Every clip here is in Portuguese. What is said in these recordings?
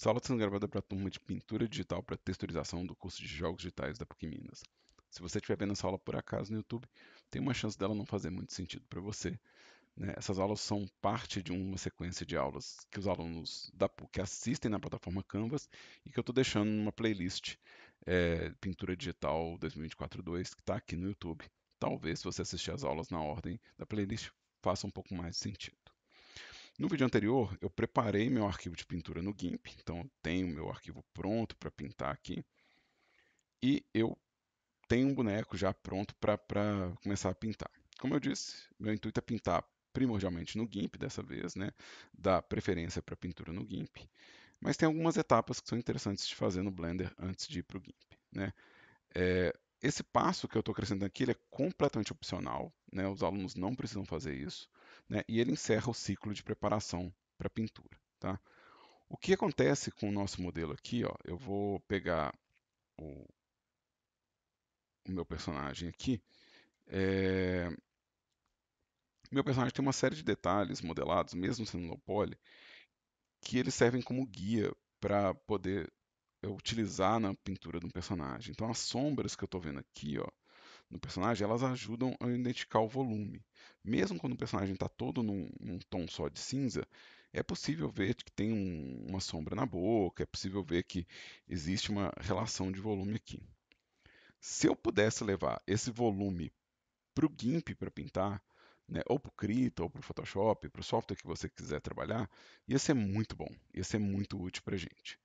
Essa aula está sendo gravada para a turma de Pintura Digital para Texturização do curso de Jogos Digitais da PUC Minas. Se você estiver vendo essa aula por acaso no YouTube, tem uma chance dela não fazer muito sentido para você. Né? Essas aulas são parte de uma sequência de aulas que os alunos da PUC assistem na plataforma Canvas e que eu estou deixando numa playlist é, Pintura Digital 2024-2 que está aqui no YouTube. Talvez, se você assistir as aulas na ordem da playlist, faça um pouco mais sentido. No vídeo anterior, eu preparei meu arquivo de pintura no GIMP, então eu tenho meu arquivo pronto para pintar aqui, e eu tenho um boneco já pronto para começar a pintar. Como eu disse, meu intuito é pintar primordialmente no GIMP dessa vez, né? dar preferência para pintura no GIMP, mas tem algumas etapas que são interessantes de fazer no Blender antes de ir para o GIMP. Né? É, esse passo que eu estou acrescentando aqui é completamente opcional, né? os alunos não precisam fazer isso, né, e ele encerra o ciclo de preparação para pintura. Tá? O que acontece com o nosso modelo aqui, ó, eu vou pegar o, o meu personagem aqui. É, meu personagem tem uma série de detalhes modelados, mesmo sendo low poly, que eles servem como guia para poder utilizar na pintura de um personagem. Então as sombras que eu estou vendo aqui, ó, no personagem, elas ajudam a identificar o volume. Mesmo quando o personagem está todo num, num, tom só de cinza, é possível ver que tem um, uma sombra na boca, é possível ver que existe uma relação de volume aqui. Se eu pudesse levar esse volume para o GIMP para pintar, né, ou para o Krita, ou para o Photoshop, para o software que você quiser trabalhar, ia ser muito bom, ia ser muito útil para a gente.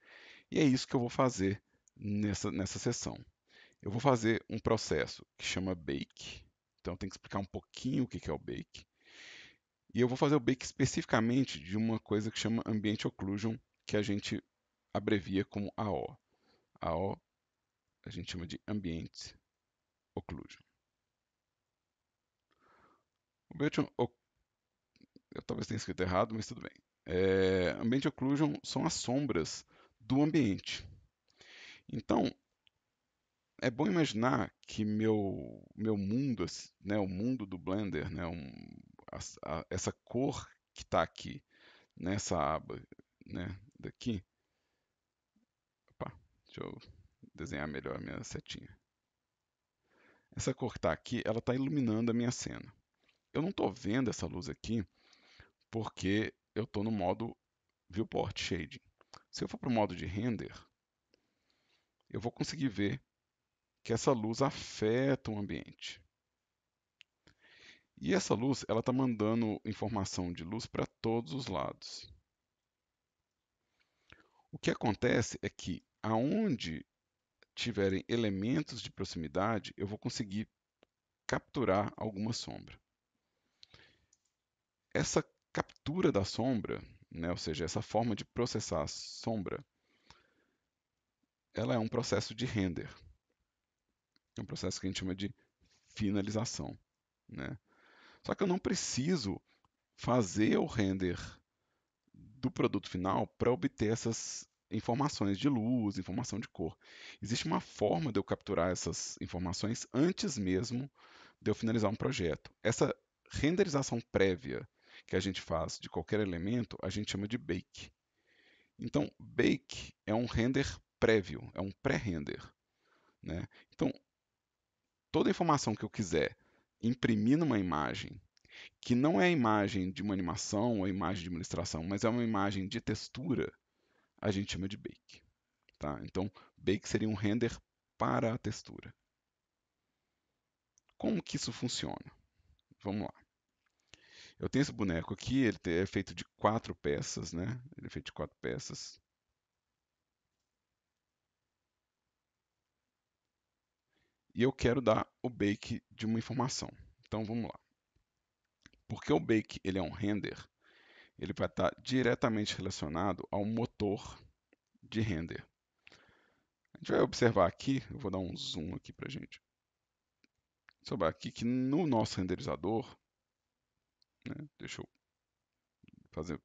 E é isso que eu vou fazer nessa, nessa sessão. Eu vou fazer um processo que chama bake, então tem que explicar um pouquinho o que é o bake. E eu vou fazer o bake especificamente de uma coisa que chama Ambient Occlusion, que a gente abrevia como AO. AO a gente chama de Ambient Occlusion. Ambient Eu talvez tenha escrito errado, mas tudo bem. É, ambient Occlusion são as sombras do ambiente. Então, é bom imaginar que meu meu mundo, assim, né, o mundo do Blender, né, um, a, a, essa cor que está aqui nessa né, aba, né, daqui. Opa, deixa eu desenhar melhor a minha setinha. Essa cor que está aqui, ela está iluminando a minha cena. Eu não estou vendo essa luz aqui porque eu estou no modo Viewport Shading. Se eu for para o modo de render, eu vou conseguir ver que essa luz afeta o ambiente. E essa luz, ela está mandando informação de luz para todos os lados. O que acontece é que aonde tiverem elementos de proximidade, eu vou conseguir capturar alguma sombra. Essa captura da sombra, né, ou seja, essa forma de processar a sombra, ela é um processo de render. É um processo que a gente chama de finalização. Né? Só que eu não preciso fazer o render do produto final para obter essas informações de luz, informação de cor. Existe uma forma de eu capturar essas informações antes mesmo de eu finalizar um projeto. Essa renderização prévia que a gente faz de qualquer elemento, a gente chama de bake. Então, bake é um render prévio, é um pré-render. Né? Então, toda a informação que eu quiser imprimir numa imagem, que não é a imagem de uma animação ou a imagem de uma ilustração, mas é uma imagem de textura, a gente chama de bake. Tá? Então, bake seria um render para a textura. Como que isso funciona? Vamos lá. Eu tenho esse boneco aqui, ele é feito de quatro peças, né? Ele é feito de quatro peças. e eu quero dar o bake de uma informação. Então vamos lá. Porque o bake ele é um render, ele vai estar diretamente relacionado ao motor de render. A gente vai observar aqui, eu vou dar um zoom aqui para gente. Observar aqui que no nosso renderizador, né, deixa eu fazer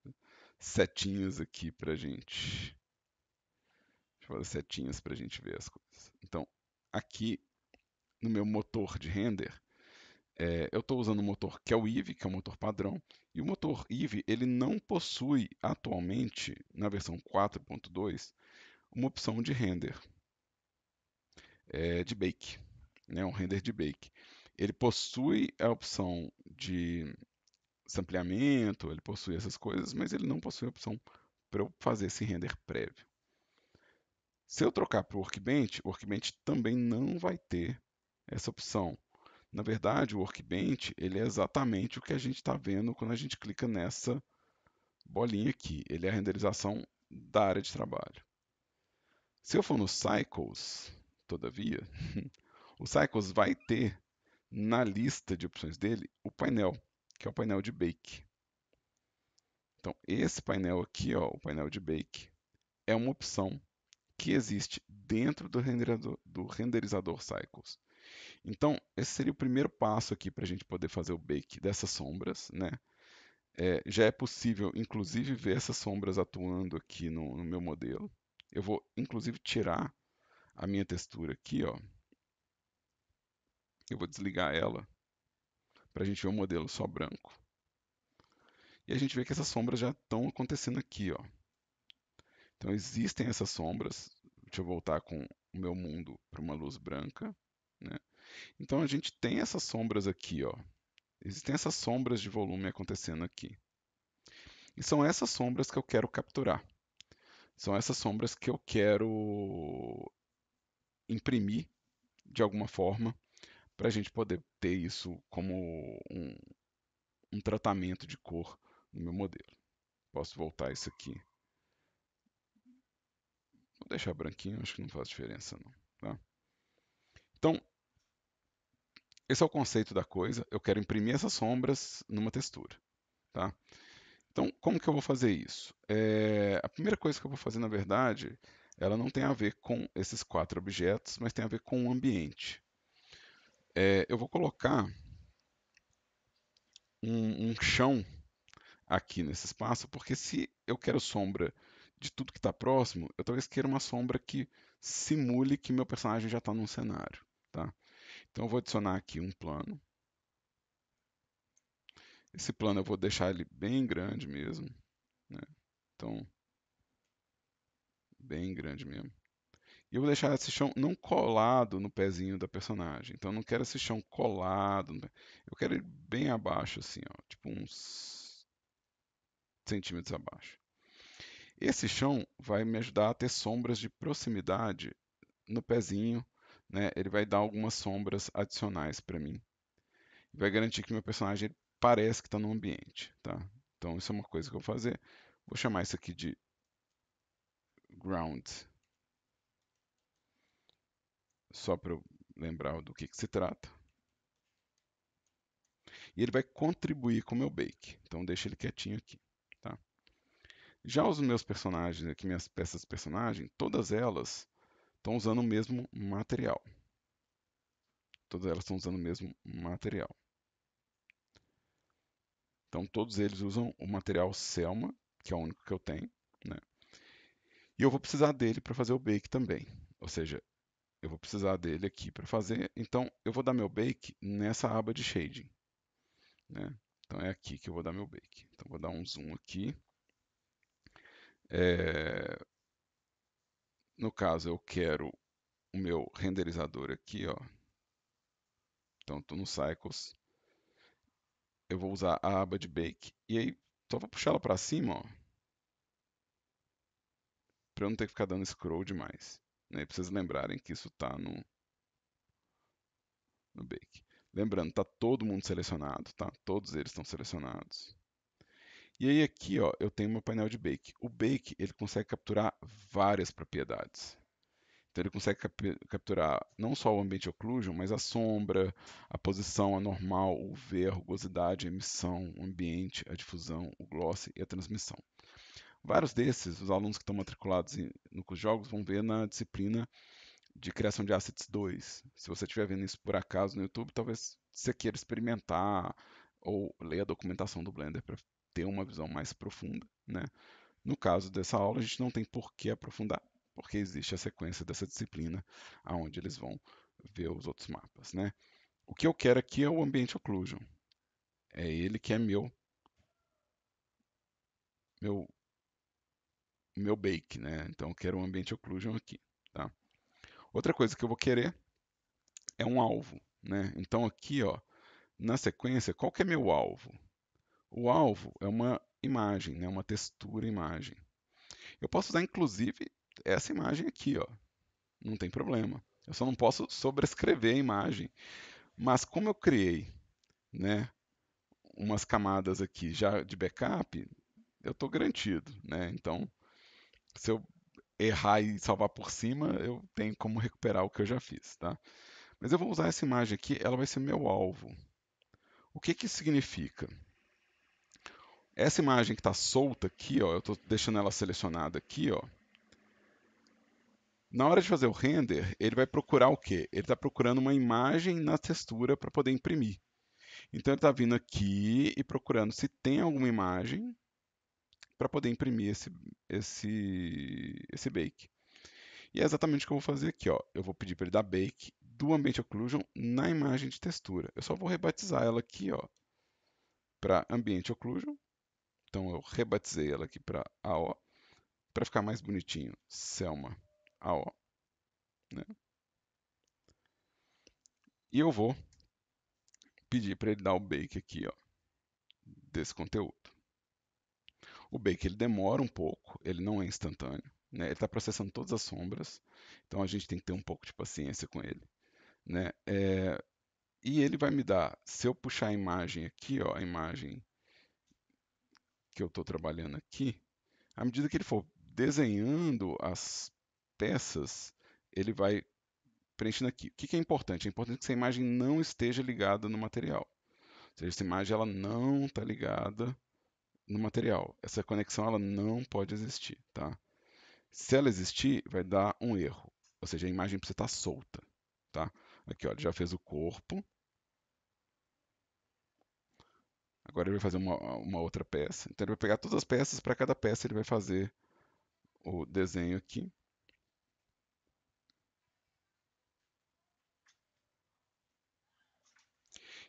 setinhas aqui para gente. Deixa eu fazer setinhas para a gente ver as coisas. Então, aqui no meu motor de render, é, eu estou usando o motor que é o Eevee, que é o motor padrão, e o motor Eevee ele não possui atualmente, na versão 4.2, uma opção de render é, de bake, né, um render de bake. Ele possui a opção de sampleamento, ele possui essas coisas, mas ele não possui a opção para eu fazer esse render prévio. Se eu trocar para o Workbench, o Workbench também não vai ter essa opção. Na verdade, o Workbench ele é exatamente o que a gente está vendo quando a gente clica nessa bolinha aqui. Ele é a renderização da área de trabalho. Se eu for no Cycles, todavia, o Cycles vai ter na lista de opções dele o painel, que é o painel de Bake. Então, esse painel aqui, ó, o painel de Bake, é uma opção que existe dentro do renderizador, do renderizador Cycles. Então, esse seria o primeiro passo aqui para a gente poder fazer o bake dessas sombras, né? É, já é possível, inclusive, ver essas sombras atuando aqui no, no meu modelo. Eu vou, inclusive, tirar a minha textura aqui, ó. Eu vou desligar ela para a gente ver o um modelo só branco. E a gente vê que essas sombras já estão acontecendo aqui, ó. Então existem essas sombras. Deixa eu voltar com o meu mundo para uma luz branca. Né? Então a gente tem essas sombras aqui, ó. Existem essas sombras de volume acontecendo aqui. E são essas sombras que eu quero capturar. São essas sombras que eu quero imprimir de alguma forma para a gente poder ter isso como um, um tratamento de cor no meu modelo. Posso voltar isso aqui. Vou deixar branquinho, acho que não faz diferença não. Tá? Então, esse é o conceito da coisa. Eu quero imprimir essas sombras numa textura. Tá? Então, como que eu vou fazer isso? É, a primeira coisa que eu vou fazer, na verdade, ela não tem a ver com esses quatro objetos, mas tem a ver com o ambiente. É, eu vou colocar um, um chão aqui nesse espaço, porque se eu quero sombra de tudo que está próximo, eu talvez queira uma sombra que simule que meu personagem já está num cenário. Tá? Então eu vou adicionar aqui um plano. Esse plano eu vou deixar ele bem grande mesmo. Né? Então, bem grande mesmo. E eu vou deixar esse chão não colado no pezinho da personagem. Então eu não quero esse chão colado. Eu quero ele bem abaixo, assim, ó, tipo uns centímetros abaixo. Esse chão vai me ajudar a ter sombras de proximidade no pezinho né, ele vai dar algumas sombras adicionais para mim. Vai garantir que meu personagem parece que está no ambiente, tá? Então isso é uma coisa que eu vou fazer. Vou chamar isso aqui de ground, só para eu lembrar do que, que se trata. E ele vai contribuir com o meu bake, então deixa ele quietinho aqui. Tá? Já os meus personagens aqui, minhas peças de personagem, todas elas estão usando o mesmo material. Todas elas estão usando o mesmo material. Então, todos eles usam o material Selma, que é o único que eu tenho. Né? E eu vou precisar dele para fazer o bake também. Ou seja, eu vou precisar dele aqui para fazer. Então, eu vou dar meu bake nessa aba de shading. Né? Então, é aqui que eu vou dar meu bake. Então, vou dar um zoom aqui. É no caso, eu quero o meu renderizador aqui, ó. Então, estou no Cycles. Eu vou usar a aba de Bake. E aí, só vou puxar ela para cima, ó. Para eu não ter que ficar dando scroll demais. Né? Para vocês lembrarem que isso está no, no Bake. Lembrando, está todo mundo selecionado, tá? Todos eles estão selecionados. E aí aqui ó, eu tenho meu painel de Bake. O Bake ele consegue capturar várias propriedades. Então ele consegue cap capturar não só o ambiente occlusion, mas a sombra, a posição, a normal, o V, a rugosidade, a emissão, o ambiente, a difusão, o gloss e a transmissão. Vários desses, os alunos que estão matriculados em, no curso de jogos vão ver na disciplina de criação de assets 2. Se você estiver vendo isso por acaso no YouTube, talvez você queira experimentar ou ler a documentação do Blender para ter uma visão mais profunda, né? No caso dessa aula, a gente não tem por que aprofundar, porque existe a sequência dessa disciplina aonde eles vão ver os outros mapas, né? O que eu quero aqui é o ambiente occlusion. É ele que é meu meu meu bake, né? Então eu quero um ambiente occlusion aqui, tá? Outra coisa que eu vou querer é um alvo, né? Então aqui, ó, na sequência, qual que é meu alvo? O alvo é uma imagem, né? uma textura imagem. Eu posso usar, inclusive, essa imagem aqui. Ó. Não tem problema. Eu só não posso sobrescrever a imagem. Mas como eu criei né, umas camadas aqui já de backup, eu estou garantido. Né? Então, se eu errar e salvar por cima, eu tenho como recuperar o que eu já fiz. Tá? Mas eu vou usar essa imagem aqui, ela vai ser meu alvo. O que, que isso significa? Essa imagem que está solta aqui, ó, eu estou deixando ela selecionada aqui, ó. Na hora de fazer o render, ele vai procurar o quê? Ele está procurando uma imagem na textura para poder imprimir. Então ele está vindo aqui e procurando se tem alguma imagem para poder imprimir esse, esse, esse bake. E é exatamente o que eu vou fazer aqui. Ó. Eu vou pedir para ele dar bake do ambiente Occlusion na imagem de textura. Eu só vou rebatizar ela aqui ó, para ambiente Occlusion. Então eu rebatizei ela aqui para AO, para ficar mais bonitinho, Selma AO. Né? E eu vou pedir para ele dar o bake aqui, ó, desse conteúdo. O bake ele demora um pouco, ele não é instantâneo, né? Ele está processando todas as sombras, então a gente tem que ter um pouco de paciência com ele, né? É... E ele vai me dar, se eu puxar a imagem aqui, ó, a imagem que eu estou trabalhando aqui, à medida que ele for desenhando as peças, ele vai preenchendo aqui. O que, que é importante? É importante que essa imagem não esteja ligada no material. Ou seja, essa imagem ela não está ligada no material. Essa conexão ela não pode existir, tá? Se ela existir, vai dar um erro. Ou seja, a imagem precisa estar tá solta, tá? Aqui, ó, ele já fez o corpo, Agora ele vai fazer uma, uma outra peça. Então ele vai pegar todas as peças, para cada peça ele vai fazer o desenho aqui.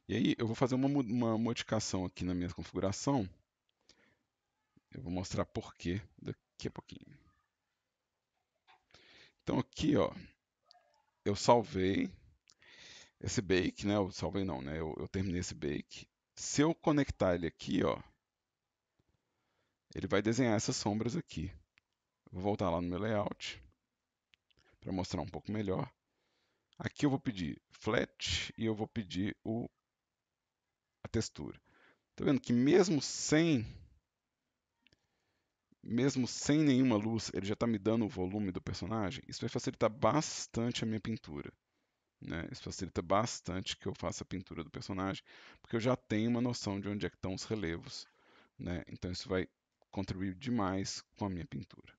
E aí eu vou fazer uma, uma modificação aqui na minha configuração. Eu vou mostrar por quê daqui a pouquinho. Então aqui, ó, eu salvei esse bake, né? Eu salvei não, né? Eu, eu terminei esse bake. Se eu conectar ele aqui, ó, ele vai desenhar essas sombras aqui. Vou voltar lá no meu layout para mostrar um pouco melhor. Aqui eu vou pedir flat e eu vou pedir o, a textura. Tá vendo que mesmo sem mesmo sem nenhuma luz, ele já está me dando o volume do personagem. Isso vai facilitar bastante a minha pintura. Né? Isso facilita bastante que eu faça a pintura do personagem, porque eu já tenho uma noção de onde é que estão os relevos. Né? Então isso vai contribuir demais com a minha pintura.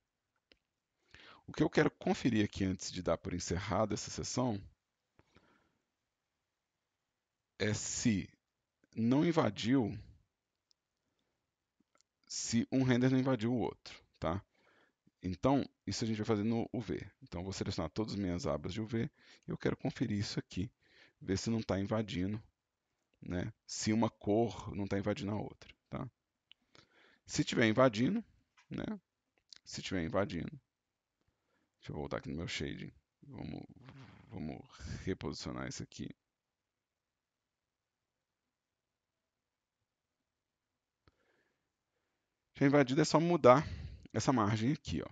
O que eu quero conferir aqui antes de dar por encerrada essa sessão é se não invadiu, se um render não invadiu o outro. Tá? Então, isso a gente vai fazer no UV. Então, vou selecionar todas as minhas abas de UV e eu quero conferir isso aqui, ver se não está invadindo, né? se uma cor não está invadindo a outra. Tá? Se tiver invadindo, né? se tiver invadindo, deixa eu voltar aqui no meu shading, vamos, vamos reposicionar isso aqui. Já invadido é só mudar essa margem aqui, ó,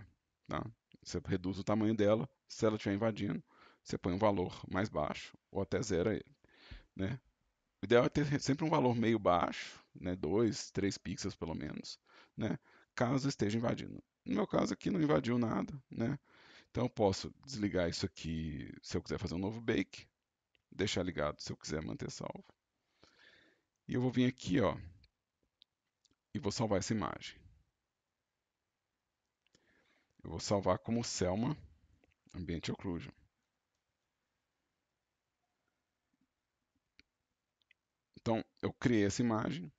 tá? Você reduz o tamanho dela, se ela estiver invadindo, você põe um valor mais baixo ou até zero ele, né? O ideal é ter sempre um valor meio baixo, né? 2, 3 pixels pelo menos, né? Caso esteja invadindo. No meu caso aqui não invadiu nada, né? Então eu posso desligar isso aqui se eu quiser fazer um novo bake, deixar ligado se eu quiser manter salvo. E eu vou vir aqui, ó, e vou salvar essa imagem. Eu vou salvar como Selma Ambiente Occlusion. Então, eu criei essa imagem.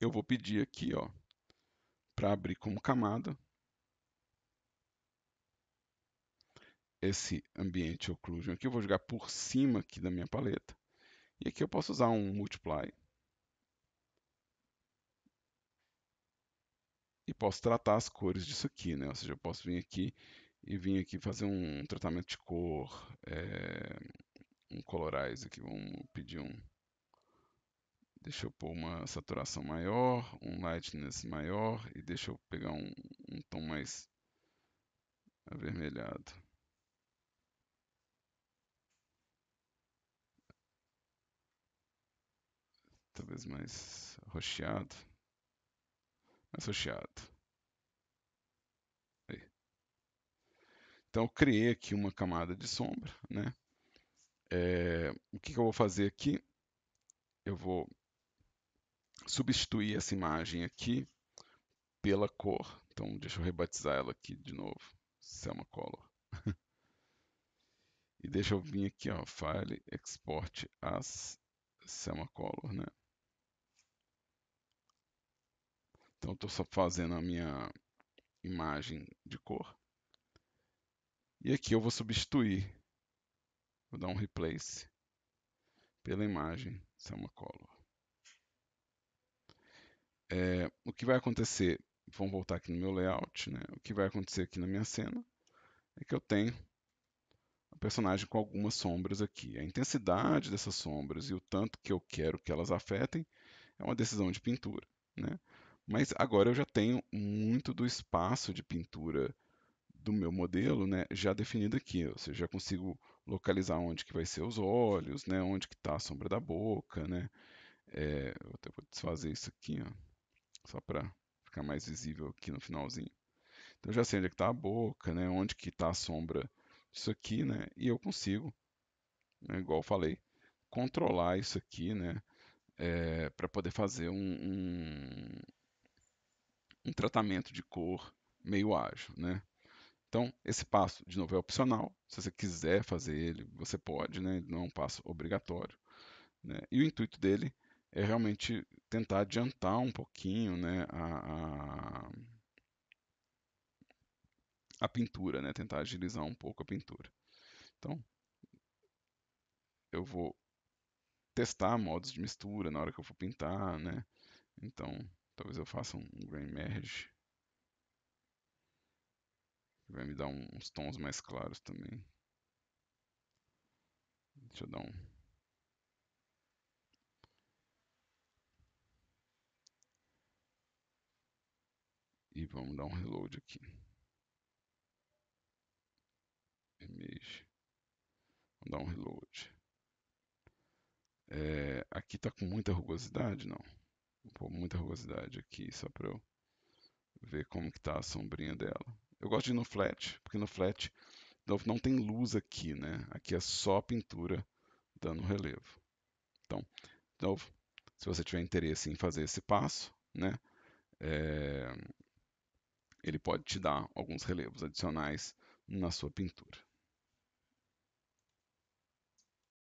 Eu vou pedir aqui, ó, para abrir como camada esse ambiente occlusion aqui. Eu vou jogar por cima aqui da minha paleta. E aqui eu posso usar um multiply e posso tratar as cores disso aqui, né? Ou seja, eu posso vir aqui e vir aqui fazer um tratamento de cor, é, um colorize aqui, vamos pedir um... Deixa eu pôr uma saturação maior, um lightness maior e deixa eu pegar um, um tom mais avermelhado. Talvez mais rocheado associado. Aí. Então, eu criei aqui uma camada de sombra, né? É, o que, que eu vou fazer aqui? Eu vou substituir essa imagem aqui pela cor. Então, deixa eu rebatizar ela aqui de novo. Selma Color. e deixa eu vir aqui, ó, File, Export as Selma Color, né? Então estou só fazendo a minha imagem de cor. E aqui eu vou substituir. Vou dar um replace pela imagem Samacolor. É, o que vai acontecer, vamos voltar aqui no meu layout, né? o que vai acontecer aqui na minha cena é que eu tenho a personagem com algumas sombras aqui. A intensidade dessas sombras e o tanto que eu quero que elas afetem é uma decisão de pintura. Né? Mas agora eu já tenho muito do espaço de pintura do meu modelo né, já definido aqui, ou seja, já consigo localizar onde que vai ser os olhos, né, onde que está a sombra da boca, né. É, eu até vou desfazer isso aqui, ó, só para ficar mais visível aqui no finalzinho. Então eu já sei onde é está a boca, né, onde que está a sombra disso aqui, né, e eu consigo, né, igual eu falei, controlar isso aqui, né, é, eh, para poder fazer um, um, um tratamento de cor meio ágil, né? Então, esse passo, de novo, é opcional. Se você quiser fazer ele, você pode, né? não é um passo obrigatório. Né? E o intuito dele é realmente tentar adiantar um pouquinho né, a, a, a pintura, né? Tentar agilizar um pouco a pintura. Então, eu vou testar modos de mistura na hora que eu for pintar, né? Então, Talvez eu faça um grain merge. Vai me dar uns tons mais claros também. Deixa eu dar um... E vamos dar um reload aqui. Image. Vamos dar um reload. É, aqui está com muita rugosidade, não? Vou muita rugosidade aqui, só para eu ver como que tá a sombrinha dela. Eu gosto de ir no flat, porque no flat não tem luz aqui, né? Aqui é só pintura dando relevo. Então, de novo, se você tiver interesse em fazer esse passo, né? É... ele pode te dar alguns relevos adicionais na sua pintura.